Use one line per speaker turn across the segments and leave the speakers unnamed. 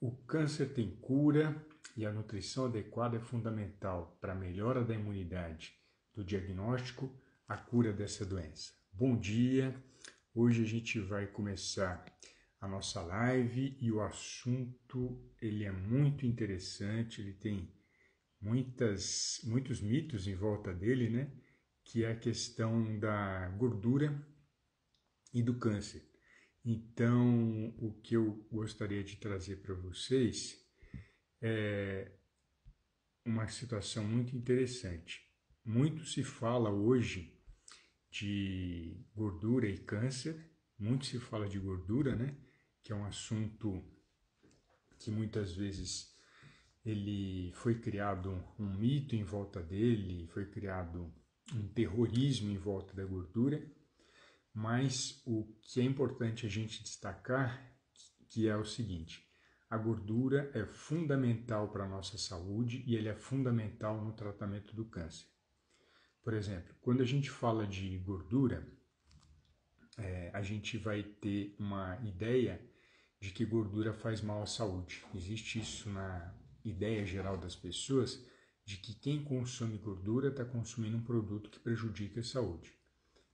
O câncer tem cura e a nutrição adequada é fundamental para a melhora da imunidade, do diagnóstico a cura dessa doença. Bom dia! Hoje a gente vai começar a nossa live e o assunto ele é muito interessante, ele tem muitas muitos mitos em volta dele, né? Que é a questão da gordura e do câncer. Então, o que eu gostaria de trazer para vocês é uma situação muito interessante. Muito se fala hoje de gordura e câncer, muito se fala de gordura, né? Que é um assunto que muitas vezes ele foi criado um mito em volta dele, foi criado um terrorismo em volta da gordura mas o que é importante a gente destacar que é o seguinte: a gordura é fundamental para a nossa saúde e ele é fundamental no tratamento do câncer. Por exemplo, quando a gente fala de gordura, é, a gente vai ter uma ideia de que gordura faz mal à saúde. Existe isso na ideia geral das pessoas de que quem consome gordura está consumindo um produto que prejudica a saúde.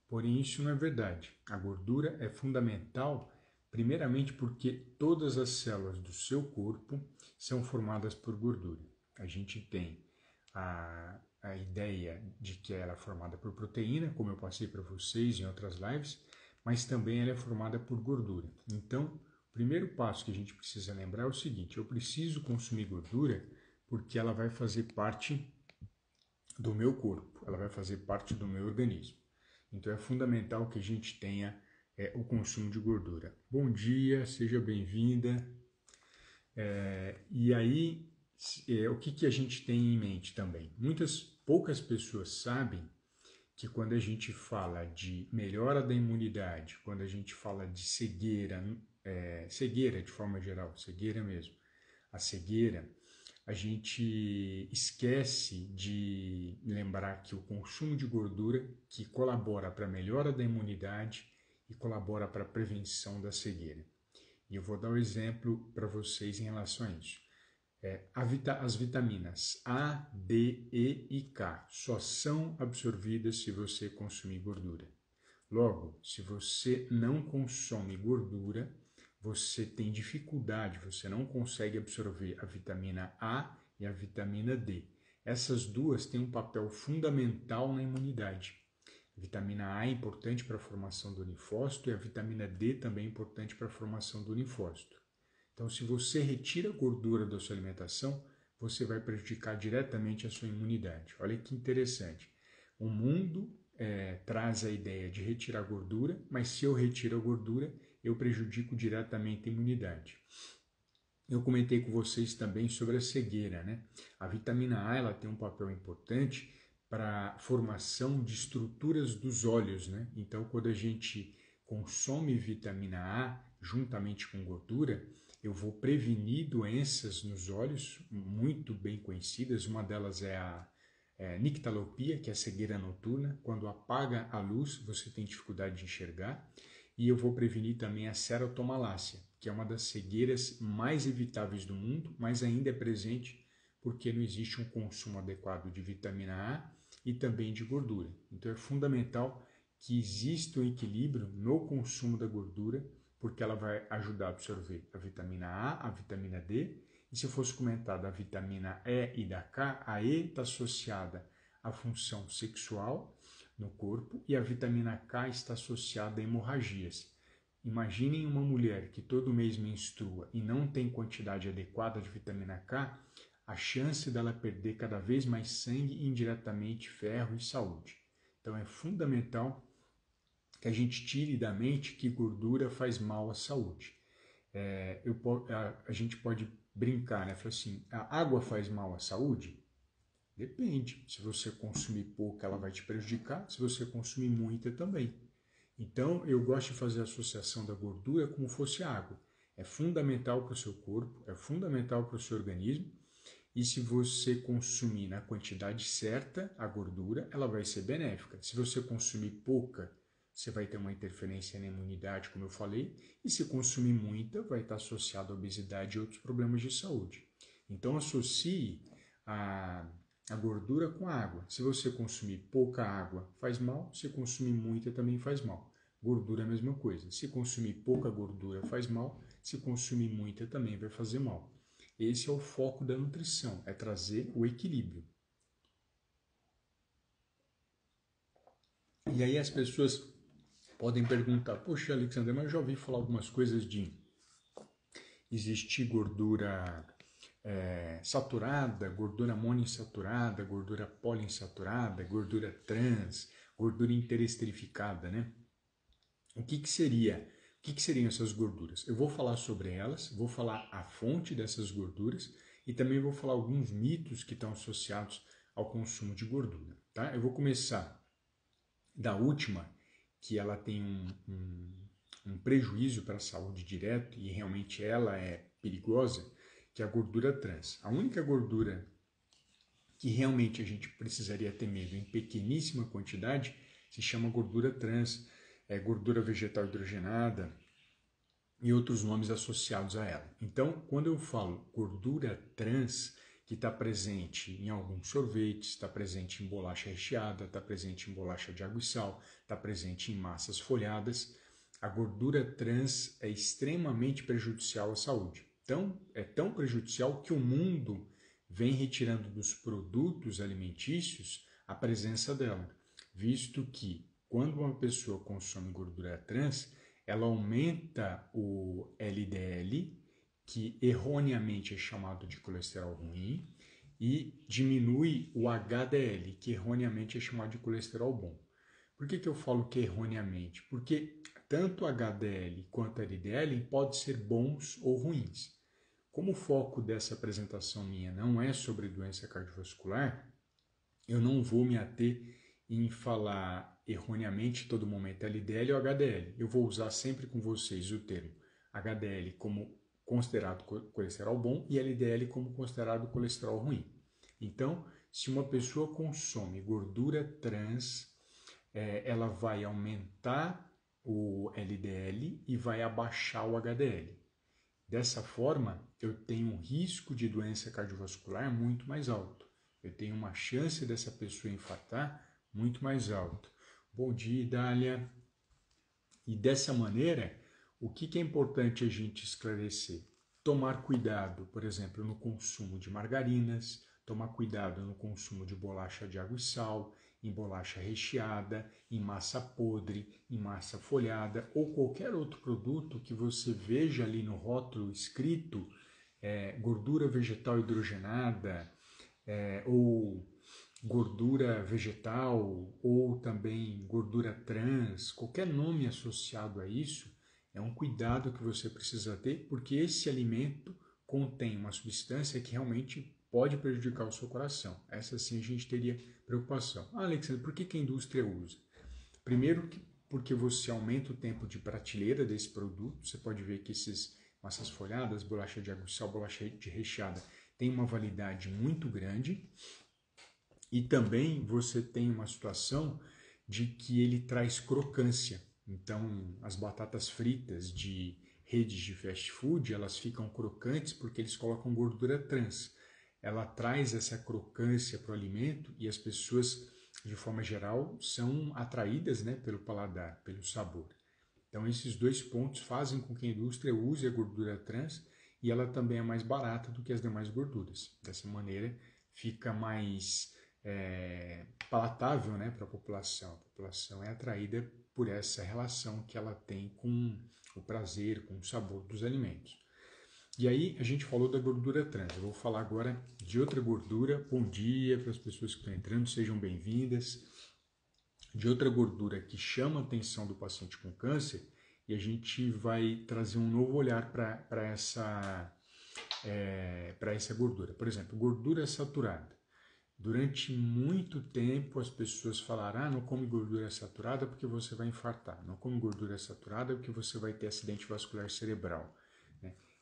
Porém, isso não é verdade. A gordura é fundamental, primeiramente porque todas as células do seu corpo são formadas por gordura. A gente tem a, a ideia de que ela é formada por proteína, como eu passei para vocês em outras lives, mas também ela é formada por gordura. Então, o primeiro passo que a gente precisa lembrar é o seguinte: eu preciso consumir gordura porque ela vai fazer parte do meu corpo, ela vai fazer parte do meu organismo. Então é fundamental que a gente tenha é, o consumo de gordura. Bom dia, seja bem-vinda. É, e aí, é, o que, que a gente tem em mente também? Muitas poucas pessoas sabem que quando a gente fala de melhora da imunidade, quando a gente fala de cegueira, é, cegueira de forma geral, cegueira mesmo, a cegueira a gente esquece de lembrar que o consumo de gordura que colabora para a melhora da imunidade e colabora para a prevenção da cegueira. E eu vou dar um exemplo para vocês em relação a isso. É, a vita as vitaminas A, D, E e K só são absorvidas se você consumir gordura. Logo, se você não consome gordura, você tem dificuldade, você não consegue absorver a vitamina A e a vitamina D. Essas duas têm um papel fundamental na imunidade. A vitamina A é importante para a formação do linfócito e a vitamina D também é importante para a formação do linfócito. Então, se você retira a gordura da sua alimentação, você vai prejudicar diretamente a sua imunidade. Olha que interessante. O mundo é, traz a ideia de retirar gordura, mas se eu retiro a gordura, eu prejudico diretamente a imunidade. Eu comentei com vocês também sobre a cegueira, né? A vitamina A ela tem um papel importante para a formação de estruturas dos olhos, né? Então, quando a gente consome vitamina A juntamente com gordura, eu vou prevenir doenças nos olhos muito bem conhecidas. Uma delas é a é, nictalopia, que é a cegueira noturna. Quando apaga a luz, você tem dificuldade de enxergar e eu vou prevenir também a serotomalácia, que é uma das cegueiras mais evitáveis do mundo, mas ainda é presente porque não existe um consumo adequado de vitamina A e também de gordura. Então é fundamental que exista um equilíbrio no consumo da gordura, porque ela vai ajudar a absorver a vitamina A, a vitamina D, e se fosse comentada a vitamina E e da K, a E está associada à função sexual no corpo e a vitamina K está associada a hemorragias. Imaginem uma mulher que todo mês menstrua e não tem quantidade adequada de vitamina K, a chance dela perder cada vez mais sangue e indiretamente ferro e saúde. Então é fundamental que a gente tire da mente que gordura faz mal à saúde. É, eu, a, a, gente pode brincar, né? Falar assim, a água faz mal à saúde? Depende. Se você consumir pouca, ela vai te prejudicar, se você consumir muita também. Então, eu gosto de fazer a associação da gordura como fosse água. É fundamental para o seu corpo, é fundamental para o seu organismo. E se você consumir na quantidade certa a gordura, ela vai ser benéfica. Se você consumir pouca, você vai ter uma interferência na imunidade, como eu falei, e se consumir muita, vai estar associado à obesidade e outros problemas de saúde. Então associe a a gordura com a água. Se você consumir pouca água, faz mal. Se consumir muita, também faz mal. Gordura é a mesma coisa. Se consumir pouca gordura, faz mal. Se consumir muita, também vai fazer mal. Esse é o foco da nutrição, é trazer o equilíbrio. E aí as pessoas podem perguntar: "Poxa, Alexandre, mas eu já ouvi falar algumas coisas de existir gordura é, saturada, gordura monoinsaturada, gordura poliinsaturada, gordura trans, gordura interesterificada, né? O que, que seria? O que, que seriam essas gorduras? Eu vou falar sobre elas, vou falar a fonte dessas gorduras e também vou falar alguns mitos que estão associados ao consumo de gordura, tá? Eu vou começar da última, que ela tem um, um, um prejuízo para a saúde direto e realmente ela é perigosa, que a gordura trans. A única gordura que realmente a gente precisaria ter medo em pequeníssima quantidade se chama gordura trans, é gordura vegetal hidrogenada e outros nomes associados a ela. Então, quando eu falo gordura trans, que está presente em alguns sorvetes, está presente em bolacha recheada, está presente em bolacha de água e sal, está presente em massas folhadas, a gordura trans é extremamente prejudicial à saúde tão, é tão prejudicial que o mundo vem retirando dos produtos alimentícios a presença dela, visto que quando uma pessoa consome gordura trans, ela aumenta o LDL, que erroneamente é chamado de colesterol ruim, e diminui o HDL, que erroneamente é chamado de colesterol bom. Por que, que eu falo que é erroneamente? Porque tanto HDL quanto LDL podem ser bons ou ruins. Como o foco dessa apresentação minha não é sobre doença cardiovascular, eu não vou me ater em falar erroneamente todo momento LDL ou HDL. Eu vou usar sempre com vocês o termo HDL como considerado colesterol bom e LDL como considerado colesterol ruim. Então, se uma pessoa consome gordura trans, é, ela vai aumentar o LDL e vai abaixar o HDL. Dessa forma, eu tenho um risco de doença cardiovascular muito mais alto. Eu tenho uma chance dessa pessoa infartar muito mais alto. Bom dia, Idália. E dessa maneira, o que, que é importante a gente esclarecer? Tomar cuidado, por exemplo, no consumo de margarinas, tomar cuidado no consumo de bolacha de água e sal, em bolacha recheada, em massa podre, em massa folhada ou qualquer outro produto que você veja ali no rótulo escrito é, gordura vegetal hidrogenada é, ou gordura vegetal ou também gordura trans, qualquer nome associado a isso, é um cuidado que você precisa ter, porque esse alimento contém uma substância que realmente pode prejudicar o seu coração. Essa sim a gente teria preocupação. Ah, Alexandre, por que, que a indústria usa? Primeiro, porque você aumenta o tempo de prateleira desse produto. Você pode ver que esses, massas folhadas, bolacha de aguçal, bolacha de recheada, tem uma validade muito grande. E também você tem uma situação de que ele traz crocância. Então, as batatas fritas de redes de fast food, elas ficam crocantes porque eles colocam gordura trans ela traz essa crocância para o alimento e as pessoas, de forma geral, são atraídas né, pelo paladar, pelo sabor. Então, esses dois pontos fazem com que a indústria use a gordura trans e ela também é mais barata do que as demais gorduras. Dessa maneira, fica mais é, palatável né, para a população. A população é atraída por essa relação que ela tem com o prazer, com o sabor dos alimentos. E aí a gente falou da gordura trans. Eu vou falar agora de outra gordura. Bom dia para as pessoas que estão entrando, sejam bem-vindas. De outra gordura que chama a atenção do paciente com câncer e a gente vai trazer um novo olhar para essa, é, essa gordura. Por exemplo, gordura saturada. Durante muito tempo as pessoas falaram: ah, não come gordura saturada porque você vai infartar, não come gordura saturada porque você vai ter acidente vascular cerebral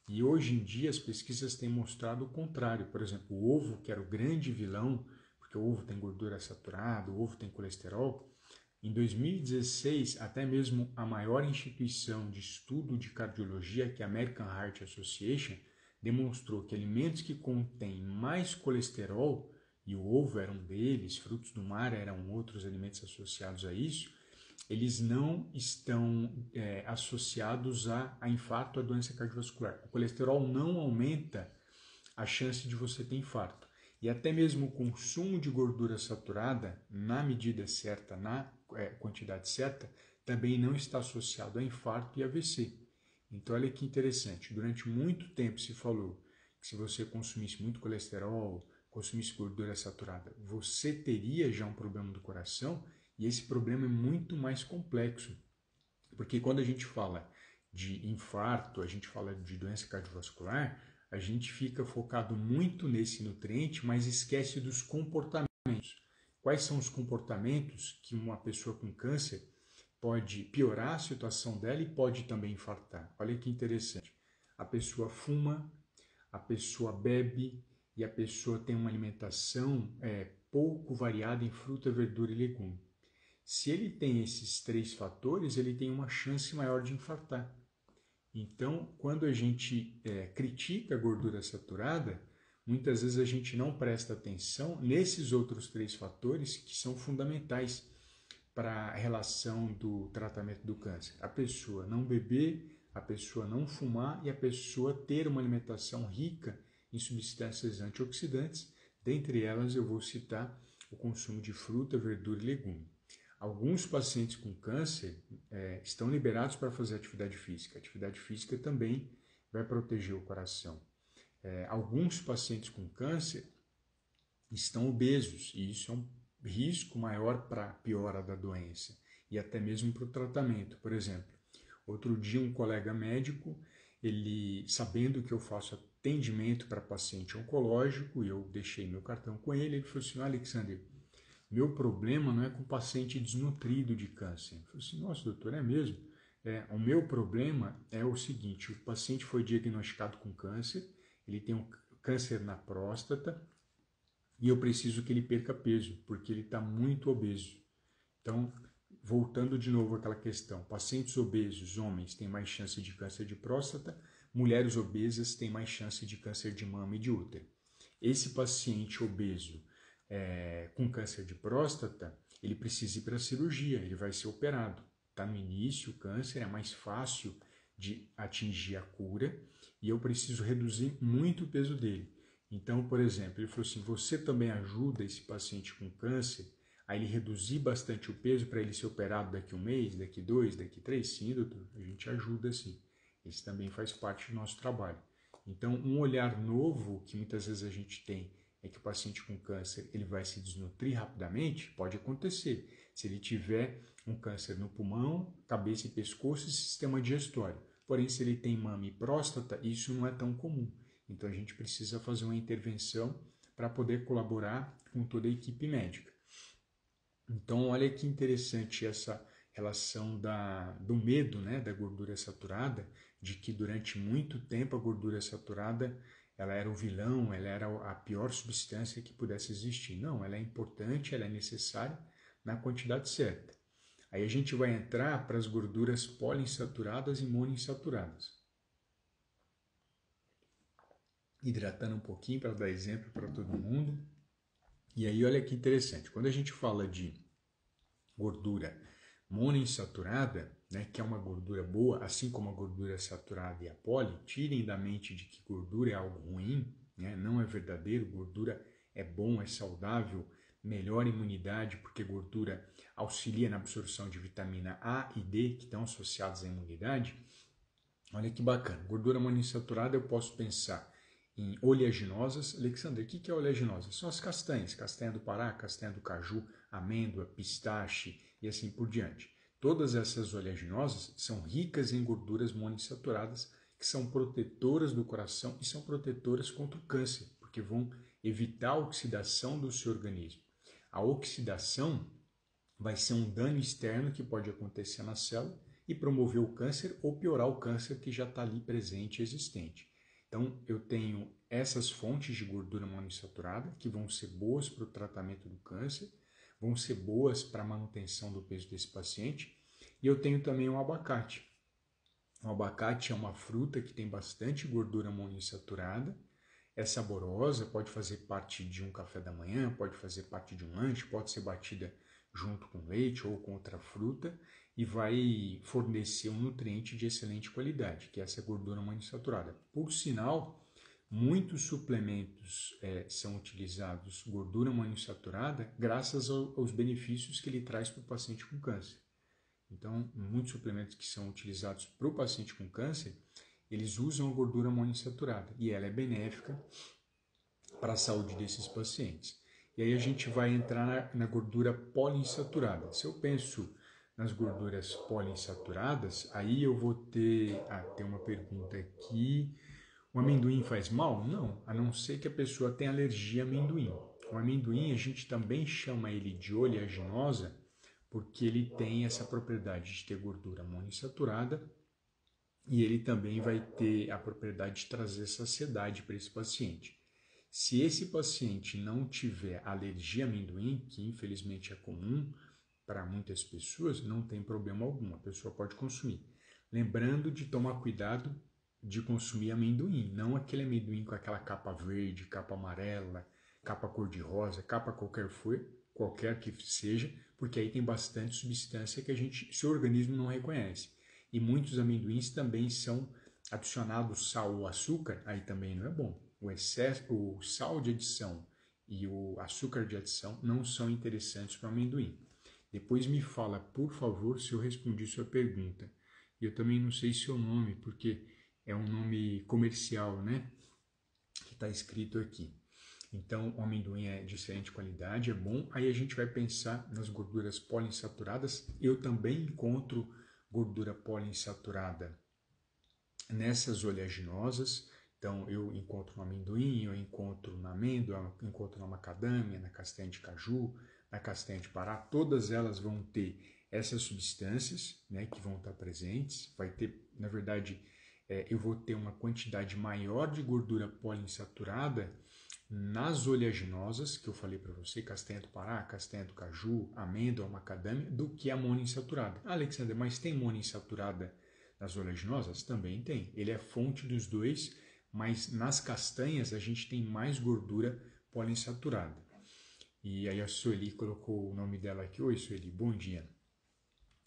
e hoje em dia as pesquisas têm mostrado o contrário. Por exemplo, o ovo, que era o grande vilão, porque o ovo tem gordura saturada, o ovo tem colesterol. Em 2016, até mesmo a maior instituição de estudo de cardiologia, que é a American Heart Association, demonstrou que alimentos que contêm mais colesterol, e o ovo era um deles, frutos do mar eram outros alimentos associados a isso, eles não estão é, associados a, a infarto, a doença cardiovascular. O colesterol não aumenta a chance de você ter infarto. E até mesmo o consumo de gordura saturada, na medida certa, na é, quantidade certa, também não está associado a infarto e AVC. Então, olha que interessante. Durante muito tempo se falou que se você consumisse muito colesterol, consumisse gordura saturada, você teria já um problema do coração e esse problema é muito mais complexo, porque quando a gente fala de infarto, a gente fala de doença cardiovascular, a gente fica focado muito nesse nutriente, mas esquece dos comportamentos. Quais são os comportamentos que uma pessoa com câncer pode piorar a situação dela e pode também infartar? Olha que interessante. A pessoa fuma, a pessoa bebe e a pessoa tem uma alimentação é, pouco variada em fruta, verdura e legume. Se ele tem esses três fatores, ele tem uma chance maior de infartar. Então, quando a gente é, critica a gordura saturada, muitas vezes a gente não presta atenção nesses outros três fatores que são fundamentais para a relação do tratamento do câncer. A pessoa não beber, a pessoa não fumar e a pessoa ter uma alimentação rica em substâncias antioxidantes, dentre elas eu vou citar o consumo de fruta, verdura e legume. Alguns pacientes com câncer é, estão liberados para fazer atividade física. atividade física também vai proteger o coração. É, alguns pacientes com câncer estão obesos e isso é um risco maior para a piora da doença e até mesmo para o tratamento. Por exemplo, outro dia um colega médico, ele sabendo que eu faço atendimento para paciente oncológico e eu deixei meu cartão com ele, ele falou assim: Alexander, meu problema não é com paciente desnutrido de câncer. Eu falei assim, nossa, doutor, é mesmo? É, o meu problema é o seguinte, o paciente foi diagnosticado com câncer, ele tem um câncer na próstata e eu preciso que ele perca peso, porque ele está muito obeso. Então, voltando de novo àquela questão, pacientes obesos, homens, têm mais chance de câncer de próstata, mulheres obesas têm mais chance de câncer de mama e de útero. Esse paciente obeso é, com câncer de próstata, ele precisa ir para a cirurgia, ele vai ser operado. Está no início, o câncer é mais fácil de atingir a cura e eu preciso reduzir muito o peso dele. Então, por exemplo, ele falou assim: você também ajuda esse paciente com câncer a ele reduzir bastante o peso para ele ser operado daqui um mês, daqui dois, daqui três? Sim, doutor, a gente ajuda sim. Esse também faz parte do nosso trabalho. Então, um olhar novo que muitas vezes a gente tem é que o paciente com câncer ele vai se desnutrir rapidamente? Pode acontecer. Se ele tiver um câncer no pulmão, cabeça e pescoço e sistema digestório. Porém, se ele tem mama e próstata, isso não é tão comum. Então, a gente precisa fazer uma intervenção para poder colaborar com toda a equipe médica. Então, olha que interessante essa relação da, do medo né, da gordura saturada, de que durante muito tempo a gordura saturada ela era o vilão, ela era a pior substância que pudesse existir. Não, ela é importante, ela é necessária na quantidade certa. Aí a gente vai entrar para as gorduras poliinsaturadas e monoinsaturadas. Hidratando um pouquinho para dar exemplo para todo mundo. E aí olha que interessante, quando a gente fala de gordura monoinsaturada, né, que é uma gordura boa, assim como a gordura saturada e a poli, tirem da mente de que gordura é algo ruim, né, não é verdadeiro, gordura é bom, é saudável, melhora a imunidade, porque gordura auxilia na absorção de vitamina A e D, que estão associados à imunidade. Olha que bacana, gordura monoinsaturada eu posso pensar em oleaginosas. Alexander, o que é oleaginosa? São as castanhas, castanha do Pará, castanha do caju, amêndoa, pistache e assim por diante. Todas essas oleaginosas são ricas em gorduras monoinsaturadas que são protetoras do coração e são protetoras contra o câncer, porque vão evitar a oxidação do seu organismo. A oxidação vai ser um dano externo que pode acontecer na célula e promover o câncer ou piorar o câncer que já está ali presente e existente. Então, eu tenho essas fontes de gordura monoinsaturada que vão ser boas para o tratamento do câncer vão ser boas para manutenção do peso desse paciente. E eu tenho também o um abacate. O abacate é uma fruta que tem bastante gordura monoinsaturada, é saborosa, pode fazer parte de um café da manhã, pode fazer parte de um lanche, pode ser batida junto com leite ou com outra fruta e vai fornecer um nutriente de excelente qualidade, que é essa gordura monoinsaturada. Por sinal, Muitos suplementos é, são utilizados gordura monoinsaturada graças ao, aos benefícios que ele traz para o paciente com câncer. Então, muitos suplementos que são utilizados para o paciente com câncer, eles usam a gordura monoinsaturada e ela é benéfica para a saúde desses pacientes. E aí a gente vai entrar na, na gordura poliinsaturada. Se eu penso nas gorduras poliinsaturadas, aí eu vou ter. Ah, tem uma pergunta aqui. O amendoim faz mal? Não, a não ser que a pessoa tenha alergia a amendoim. O amendoim a gente também chama ele de oleaginosa porque ele tem essa propriedade de ter gordura monoinsaturada e ele também vai ter a propriedade de trazer saciedade para esse paciente. Se esse paciente não tiver alergia a amendoim, que infelizmente é comum para muitas pessoas, não tem problema algum, a pessoa pode consumir. Lembrando de tomar cuidado de consumir amendoim, não aquele amendoim com aquela capa verde, capa amarela, capa cor-de-rosa, capa qualquer for, qualquer que seja, porque aí tem bastante substância que a gente, seu organismo não reconhece. E muitos amendoins também são adicionados sal ou açúcar, aí também não é bom. O excesso, o sal de adição e o açúcar de adição não são interessantes para o amendoim. Depois me fala, por favor, se eu respondi sua pergunta. E eu também não sei seu nome, porque é um nome comercial, né? Que está escrito aqui. Então, o amendoim é de excelente qualidade, é bom. Aí a gente vai pensar nas gorduras poliinsaturadas. Eu também encontro gordura poliinsaturada nessas oleaginosas. Então, eu encontro no amendoim, eu encontro na amêndoa, eu encontro na macadâmia, na castanha de caju, na castanha de pará. Todas elas vão ter essas substâncias né, que vão estar presentes. Vai ter, na verdade, é, eu vou ter uma quantidade maior de gordura poliinsaturada nas oleaginosas, que eu falei para você, castanha do Pará, castanha do caju, amêndoa, macadâmia, do que a monoinsaturada. Ah, Alexander, mas tem monoinsaturada nas oleaginosas? Também tem. Ele é fonte dos dois, mas nas castanhas a gente tem mais gordura poliinsaturada. E aí a Sueli colocou o nome dela aqui. Oi, Sueli, bom dia.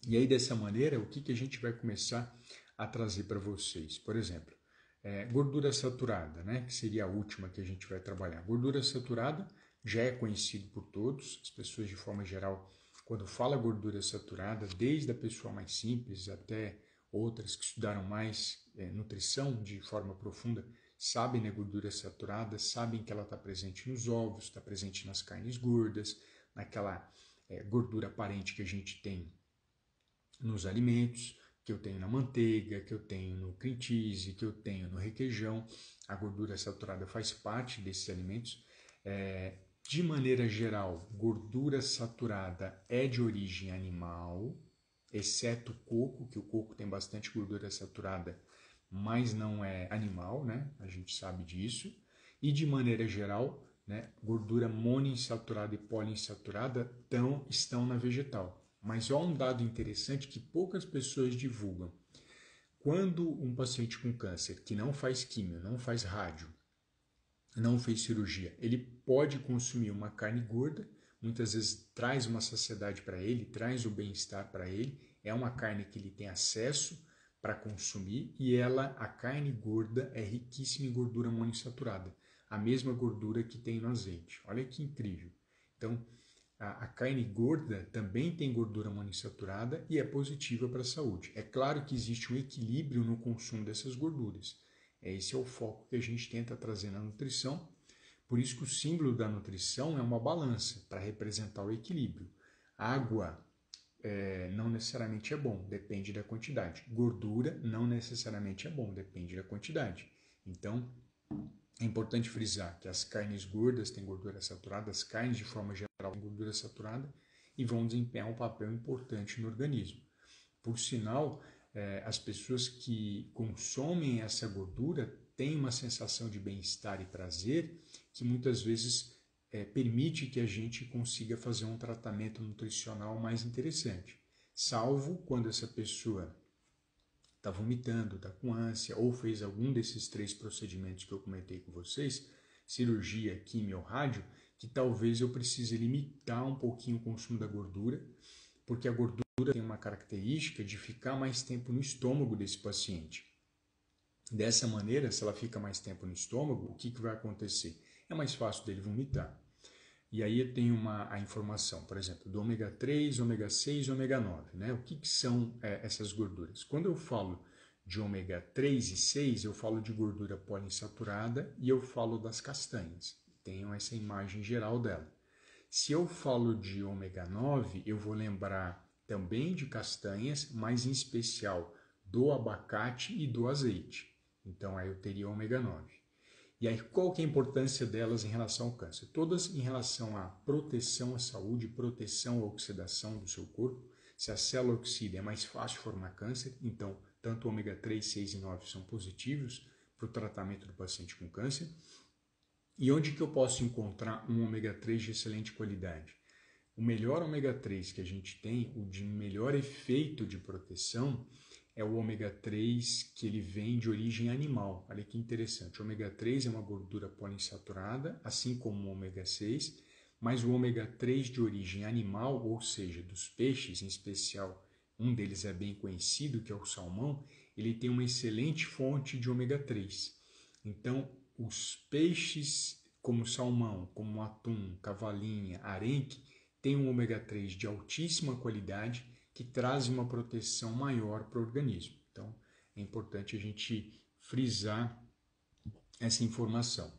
E aí, dessa maneira, o que, que a gente vai começar a trazer para vocês. Por exemplo, é, gordura saturada, né, que seria a última que a gente vai trabalhar. Gordura saturada já é conhecido por todos, as pessoas de forma geral, quando fala gordura saturada, desde a pessoa mais simples até outras que estudaram mais é, nutrição de forma profunda, sabem né, gordura saturada, sabem que ela está presente nos ovos, está presente nas carnes gordas, naquela é, gordura aparente que a gente tem nos alimentos, que eu tenho na manteiga, que eu tenho no cream cheese, que eu tenho no requeijão. A gordura saturada faz parte desses alimentos. É, de maneira geral, gordura saturada é de origem animal, exceto o coco, que o coco tem bastante gordura saturada, mas não é animal, né? A gente sabe disso. E de maneira geral, né, gordura monoinsaturada e poliinsaturada tão, estão na vegetal. Mas há um dado interessante que poucas pessoas divulgam. Quando um paciente com câncer que não faz químio, não faz rádio, não fez cirurgia, ele pode consumir uma carne gorda, muitas vezes traz uma saciedade para ele, traz o bem-estar para ele, é uma carne que ele tem acesso para consumir e ela, a carne gorda, é riquíssima em gordura monoinsaturada, a mesma gordura que tem no azeite. Olha que incrível. Então, a, a carne gorda também tem gordura monoinsaturada e é positiva para a saúde. É claro que existe um equilíbrio no consumo dessas gorduras. É, esse é o foco que a gente tenta trazer na nutrição. Por isso que o símbolo da nutrição é uma balança para representar o equilíbrio. Água é, não necessariamente é bom, depende da quantidade. Gordura não necessariamente é bom, depende da quantidade. Então, é importante frisar que as carnes gordas têm gordura saturada, as carnes de forma geral geral gordura saturada e vão desempenhar um papel importante no organismo. Por sinal, é, as pessoas que consomem essa gordura têm uma sensação de bem-estar e prazer que muitas vezes é, permite que a gente consiga fazer um tratamento nutricional mais interessante, salvo quando essa pessoa está vomitando, está com ânsia ou fez algum desses três procedimentos que eu comentei com vocês, cirurgia, quimio ou rádio, que talvez eu precise limitar um pouquinho o consumo da gordura, porque a gordura tem uma característica de ficar mais tempo no estômago desse paciente. Dessa maneira, se ela fica mais tempo no estômago, o que, que vai acontecer? É mais fácil dele vomitar. E aí tem uma a informação, por exemplo, do ômega 3, ômega 6 ômega 9. Né? O que, que são é, essas gorduras? Quando eu falo de ômega 3 e 6, eu falo de gordura poliinsaturada e eu falo das castanhas tenham essa imagem geral dela. Se eu falo de ômega 9, eu vou lembrar também de castanhas, mas em especial do abacate e do azeite. Então aí eu teria ômega 9. E aí qual que é a importância delas em relação ao câncer? Todas em relação à proteção à saúde, proteção à oxidação do seu corpo. Se a célula oxida é mais fácil formar câncer, então tanto ômega 3, 6 e 9 são positivos para o tratamento do paciente com câncer. E onde que eu posso encontrar um ômega 3 de excelente qualidade? O melhor ômega 3 que a gente tem, o de melhor efeito de proteção, é o ômega 3 que ele vem de origem animal. Olha que interessante. O ômega 3 é uma gordura poliinsaturada, assim como o ômega 6, mas o ômega 3 de origem animal, ou seja, dos peixes, em especial um deles é bem conhecido, que é o salmão, ele tem uma excelente fonte de ômega 3. Então, os peixes como salmão, como atum, cavalinha, arenque, têm um ômega 3 de altíssima qualidade que traz uma proteção maior para o organismo. Então, é importante a gente frisar essa informação.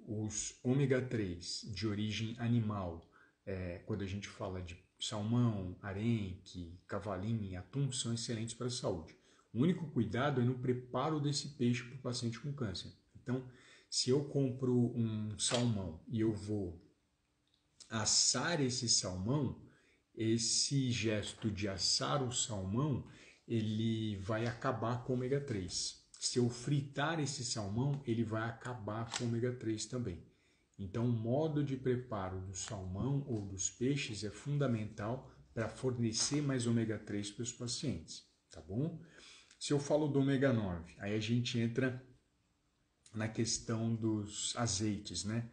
Os ômega 3 de origem animal, é, quando a gente fala de salmão, arenque, cavalinha, atum, são excelentes para a saúde. O único cuidado é no preparo desse peixe para o paciente com câncer. Então, se eu compro um salmão e eu vou assar esse salmão, esse gesto de assar o salmão, ele vai acabar com ômega 3. Se eu fritar esse salmão, ele vai acabar com ômega 3 também. Então, o modo de preparo do salmão ou dos peixes é fundamental para fornecer mais ômega 3 para os pacientes, tá bom? Se eu falo do ômega 9, aí a gente entra na questão dos azeites, né?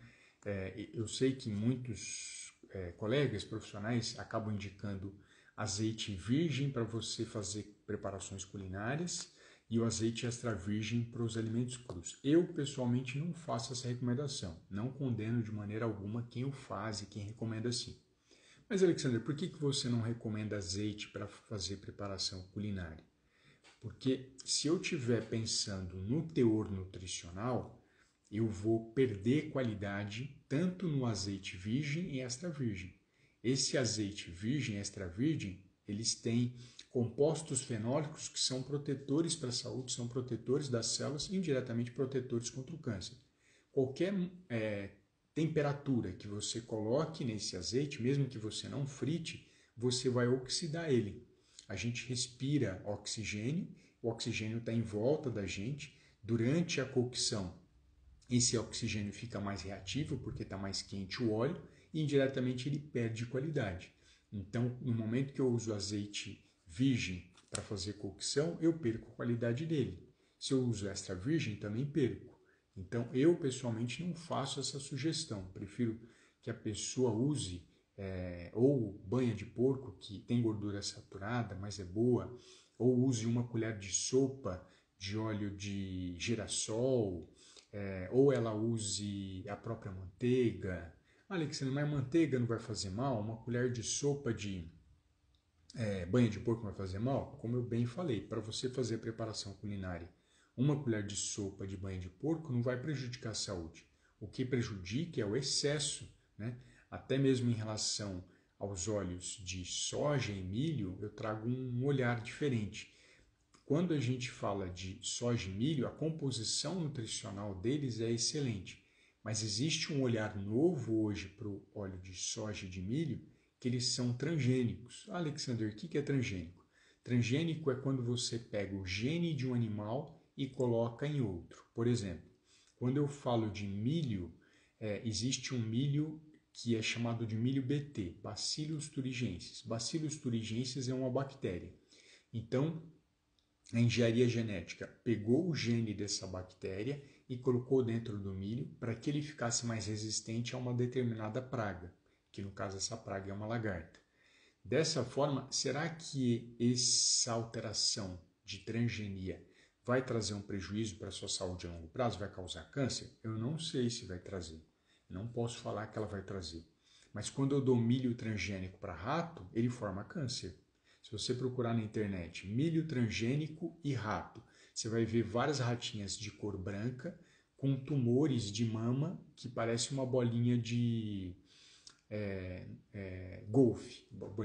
É, eu sei que muitos é, colegas profissionais acabam indicando azeite virgem para você fazer preparações culinárias e o azeite extra virgem para os alimentos crus. Eu pessoalmente não faço essa recomendação, não condeno de maneira alguma quem o faz e quem recomenda assim. Mas Alexandre, por que, que você não recomenda azeite para fazer preparação culinária? Porque se eu estiver pensando no teor nutricional, eu vou perder qualidade tanto no azeite virgem e extra virgem. Esse azeite virgem e extra virgem, eles têm compostos fenólicos que são protetores para a saúde, são protetores das células e indiretamente protetores contra o câncer. Qualquer é, temperatura que você coloque nesse azeite, mesmo que você não frite, você vai oxidar ele a gente respira oxigênio, o oxigênio está em volta da gente. Durante a cocção, esse oxigênio fica mais reativo porque está mais quente o óleo e indiretamente ele perde qualidade. Então, no momento que eu uso azeite virgem para fazer cocção, eu perco a qualidade dele. Se eu uso extra virgem, também perco. Então, eu pessoalmente não faço essa sugestão. Prefiro que a pessoa use é, ou banha de porco, que tem gordura saturada, mas é boa, ou use uma colher de sopa de óleo de girassol, é, ou ela use a própria manteiga. Ah, Alexandre, mas manteiga não vai fazer mal? Uma colher de sopa de é, banha de porco não vai fazer mal? Como eu bem falei, para você fazer a preparação culinária, uma colher de sopa de banha de porco não vai prejudicar a saúde. O que prejudica é o excesso, né? até mesmo em relação aos óleos de soja e milho, eu trago um olhar diferente. Quando a gente fala de soja e milho, a composição nutricional deles é excelente, mas existe um olhar novo hoje para o óleo de soja e de milho que eles são transgênicos. Alexander, o que é transgênico? Transgênico é quando você pega o gene de um animal e coloca em outro. Por exemplo, quando eu falo de milho, é, existe um milho que é chamado de milho BT, Bacillus thuringiensis. Bacillus thuringiensis é uma bactéria. Então, a engenharia genética pegou o gene dessa bactéria e colocou dentro do milho para que ele ficasse mais resistente a uma determinada praga, que no caso essa praga é uma lagarta. Dessa forma, será que essa alteração de transgenia vai trazer um prejuízo para a sua saúde a longo prazo? Vai causar câncer? Eu não sei se vai trazer. Não posso falar que ela vai trazer. Mas quando eu dou milho transgênico para rato, ele forma câncer. Se você procurar na internet milho transgênico e rato, você vai ver várias ratinhas de cor branca com tumores de mama que parece uma bolinha de é, é, golfe,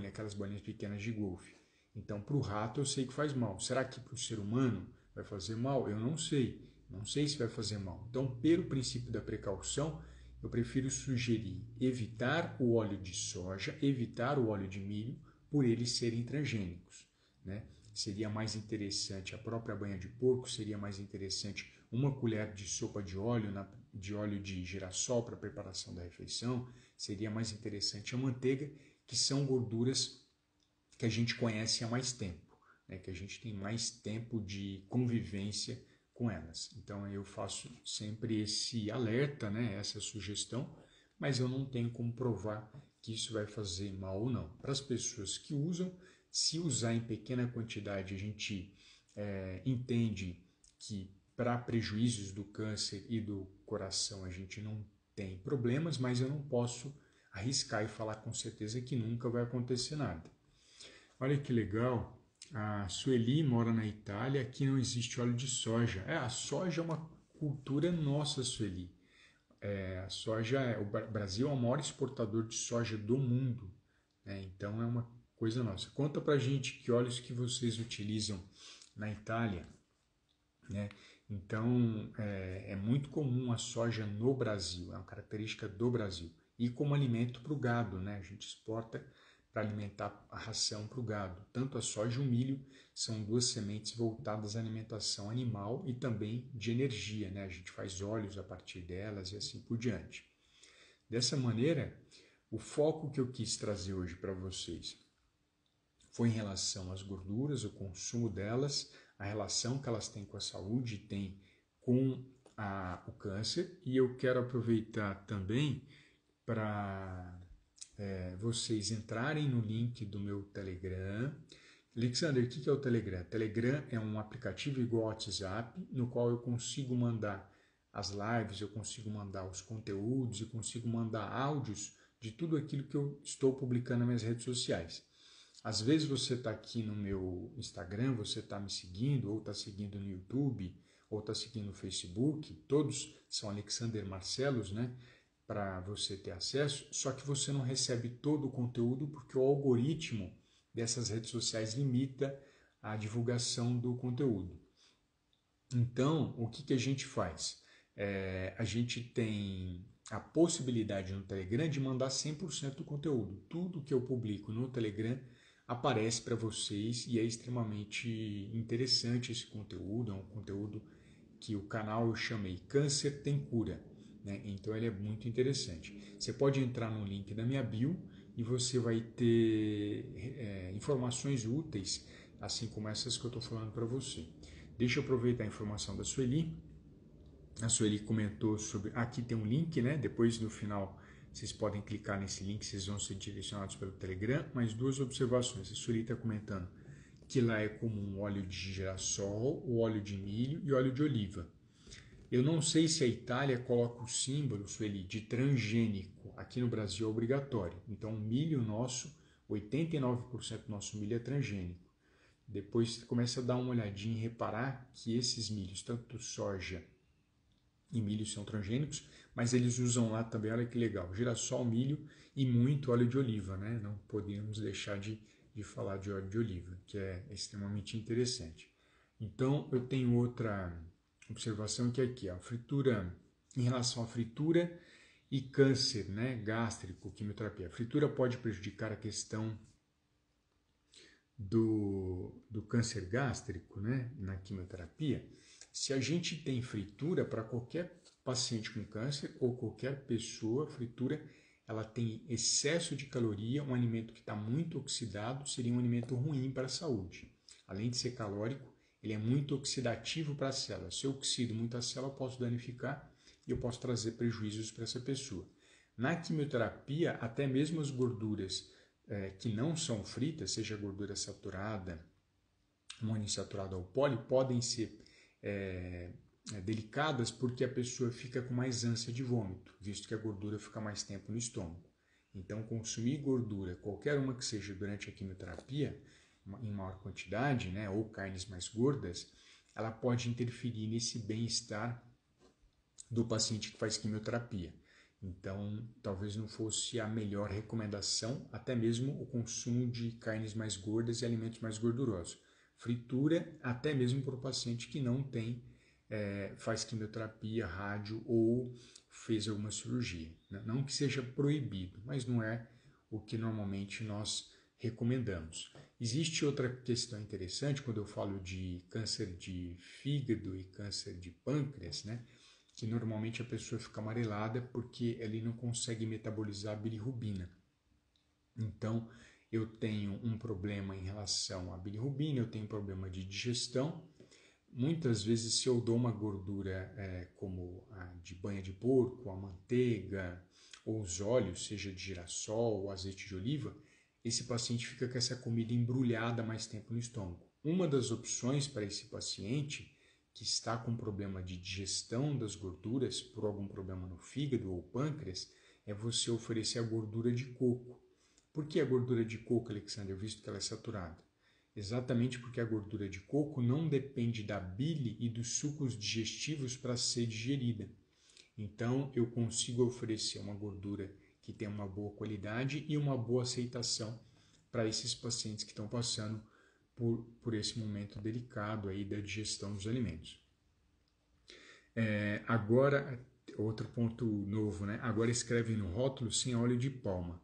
aquelas bolinhas pequenas de golfe. Então, para o rato eu sei que faz mal. Será que para o ser humano vai fazer mal? Eu não sei. Não sei se vai fazer mal. Então, pelo princípio da precaução, eu prefiro sugerir evitar o óleo de soja, evitar o óleo de milho, por eles serem transgênicos. Né? Seria mais interessante a própria banha de porco, seria mais interessante uma colher de sopa de óleo, na, de óleo de girassol para preparação da refeição, seria mais interessante a manteiga, que são gorduras que a gente conhece há mais tempo, né? que a gente tem mais tempo de convivência com elas. Então eu faço sempre esse alerta, né, essa sugestão, mas eu não tenho como provar que isso vai fazer mal ou não. Para as pessoas que usam, se usar em pequena quantidade, a gente é, entende que para prejuízos do câncer e do coração a gente não tem problemas, mas eu não posso arriscar e falar com certeza que nunca vai acontecer nada. Olha que legal, a Sueli mora na Itália, aqui não existe óleo de soja. É, a soja é uma cultura nossa, Sueli. É, a soja é, o Brasil é o maior exportador de soja do mundo, né? então é uma coisa nossa. Conta pra gente que óleos que vocês utilizam na Itália, né? Então é, é muito comum a soja no Brasil, é uma característica do Brasil e como alimento para o gado, né? A gente exporta para alimentar a ração para o gado. Tanto a soja e o milho são duas sementes voltadas à alimentação animal e também de energia, né? A gente faz óleos a partir delas e assim por diante. Dessa maneira, o foco que eu quis trazer hoje para vocês foi em relação às gorduras, o consumo delas, a relação que elas têm com a saúde têm com a, o câncer. E eu quero aproveitar também para é, vocês entrarem no link do meu Telegram. Alexander, o que é o Telegram? Telegram é um aplicativo igual ao WhatsApp, no qual eu consigo mandar as lives, eu consigo mandar os conteúdos, eu consigo mandar áudios de tudo aquilo que eu estou publicando nas minhas redes sociais. Às vezes você está aqui no meu Instagram, você está me seguindo, ou está seguindo no YouTube, ou está seguindo no Facebook, todos são Alexander Marcelos, né? para você ter acesso, só que você não recebe todo o conteúdo porque o algoritmo dessas redes sociais limita a divulgação do conteúdo. Então, o que, que a gente faz? É, a gente tem a possibilidade no Telegram de mandar 100% do conteúdo. Tudo que eu publico no Telegram aparece para vocês e é extremamente interessante esse conteúdo. É um conteúdo que o canal eu chamei Câncer Tem Cura. Né? Então ele é muito interessante. Você pode entrar no link da minha bio e você vai ter é, informações úteis, assim como essas que eu estou falando para você. Deixa eu aproveitar a informação da Sueli. A Sueli comentou sobre. Aqui tem um link, né? Depois no final vocês podem clicar nesse link, vocês vão ser direcionados pelo Telegram. Mas duas observações. A Sueli está comentando que lá é comum óleo de girassol, óleo de milho e óleo de oliva. Eu não sei se a Itália coloca o símbolo, Sueli, de transgênico. Aqui no Brasil é obrigatório. Então, o milho nosso, 89% do nosso milho é transgênico. Depois você começa a dar uma olhadinha e reparar que esses milhos, tanto soja e milho são transgênicos, mas eles usam lá também, olha que legal, girassol, milho e muito óleo de oliva, né? Não podemos deixar de, de falar de óleo de oliva, que é extremamente interessante. Então, eu tenho outra observação que aqui, a fritura em relação à fritura e câncer, né, gástrico, quimioterapia. A fritura pode prejudicar a questão do, do câncer gástrico, né, na quimioterapia. Se a gente tem fritura para qualquer paciente com câncer ou qualquer pessoa, fritura ela tem excesso de caloria, um alimento que está muito oxidado seria um alimento ruim para a saúde. Além de ser calórico, ele é muito oxidativo para a célula. Se eu oxido muito a célula, eu posso danificar e eu posso trazer prejuízos para essa pessoa. Na quimioterapia, até mesmo as gorduras é, que não são fritas, seja gordura saturada, monoinsaturada ou poli, podem ser é, é, delicadas porque a pessoa fica com mais ânsia de vômito, visto que a gordura fica mais tempo no estômago. Então, consumir gordura, qualquer uma que seja durante a quimioterapia, em maior quantidade, né, ou carnes mais gordas, ela pode interferir nesse bem-estar do paciente que faz quimioterapia. Então, talvez não fosse a melhor recomendação, até mesmo o consumo de carnes mais gordas e alimentos mais gordurosos. Fritura, até mesmo para o paciente que não tem, é, faz quimioterapia, rádio ou fez alguma cirurgia. Né. Não que seja proibido, mas não é o que normalmente nós recomendamos. Existe outra questão interessante quando eu falo de câncer de fígado e câncer de pâncreas, né? Que normalmente a pessoa fica amarelada porque ele não consegue metabolizar a bilirrubina. Então, eu tenho um problema em relação à bilirrubina, eu tenho problema de digestão. Muitas vezes, se eu dou uma gordura é, como a de banha de porco, a manteiga, ou os óleos, seja de girassol ou azeite de oliva, esse paciente fica com essa comida embrulhada mais tempo no estômago. Uma das opções para esse paciente que está com problema de digestão das gorduras por algum problema no fígado ou pâncreas é você oferecer a gordura de coco. Por que a gordura de coco, Alexandre, visto que ela é saturada? Exatamente porque a gordura de coco não depende da bile e dos sucos digestivos para ser digerida. Então, eu consigo oferecer uma gordura que tem uma boa qualidade e uma boa aceitação para esses pacientes que estão passando por, por esse momento delicado aí da digestão dos alimentos. É, agora, outro ponto novo, né? Agora escrevem no rótulo sem óleo de palma.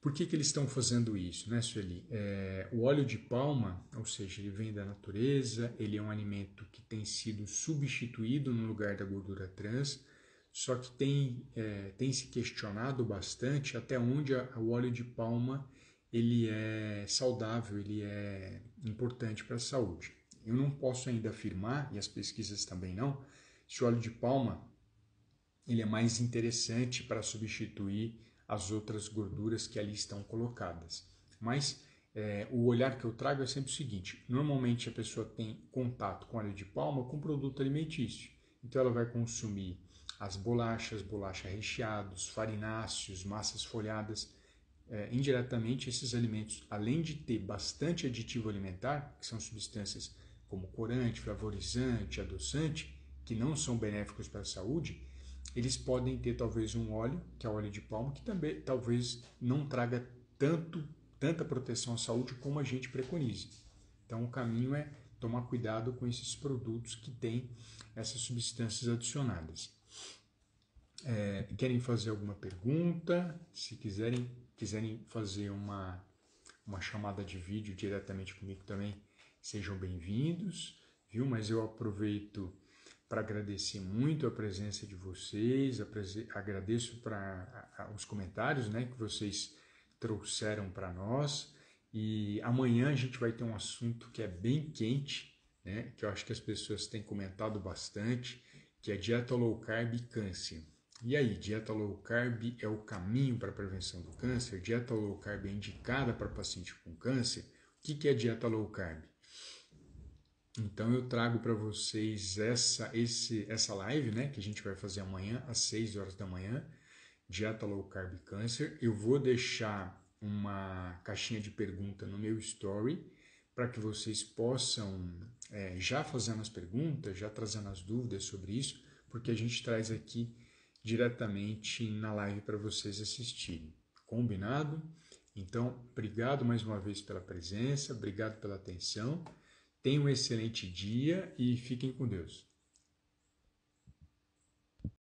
Por que, que eles estão fazendo isso, né, Sueli? É, o óleo de palma, ou seja, ele vem da natureza, ele é um alimento que tem sido substituído no lugar da gordura trans só que tem, é, tem se questionado bastante até onde a, o óleo de palma ele é saudável, ele é importante para a saúde. Eu não posso ainda afirmar, e as pesquisas também não, se o óleo de palma ele é mais interessante para substituir as outras gorduras que ali estão colocadas. Mas é, o olhar que eu trago é sempre o seguinte: normalmente a pessoa tem contato com óleo de palma com produto alimentício, então ela vai consumir as bolachas, bolacha recheados, farináceos, massas folhadas. É, indiretamente, esses alimentos, além de ter bastante aditivo alimentar, que são substâncias como corante, flavorizante, adoçante, que não são benéficos para a saúde, eles podem ter talvez um óleo, que é o óleo de palma, que também talvez não traga tanto, tanta proteção à saúde como a gente preconiza. Então, o caminho é tomar cuidado com esses produtos que têm essas substâncias adicionadas é, querem fazer alguma pergunta, se quiserem, quiserem fazer uma, uma chamada de vídeo diretamente comigo também, sejam bem-vindos, viu? Mas eu aproveito para agradecer muito a presença de vocês, agradeço para os comentários né, que vocês trouxeram para nós. E amanhã a gente vai ter um assunto que é bem quente, né, que eu acho que as pessoas têm comentado bastante, que é dieta low carb e câncer. E aí, dieta low carb é o caminho para a prevenção do câncer? Dieta low carb é indicada para paciente com câncer? O que é dieta low carb? Então eu trago para vocês essa, esse, essa live, né, que a gente vai fazer amanhã às 6 horas da manhã, dieta low carb câncer. Eu vou deixar uma caixinha de pergunta no meu story para que vocês possam é, já fazendo as perguntas, já trazendo as dúvidas sobre isso, porque a gente traz aqui diretamente na live para vocês assistirem. Combinado? Então, obrigado mais uma vez pela presença, obrigado pela atenção. Tenham um excelente dia e fiquem com Deus.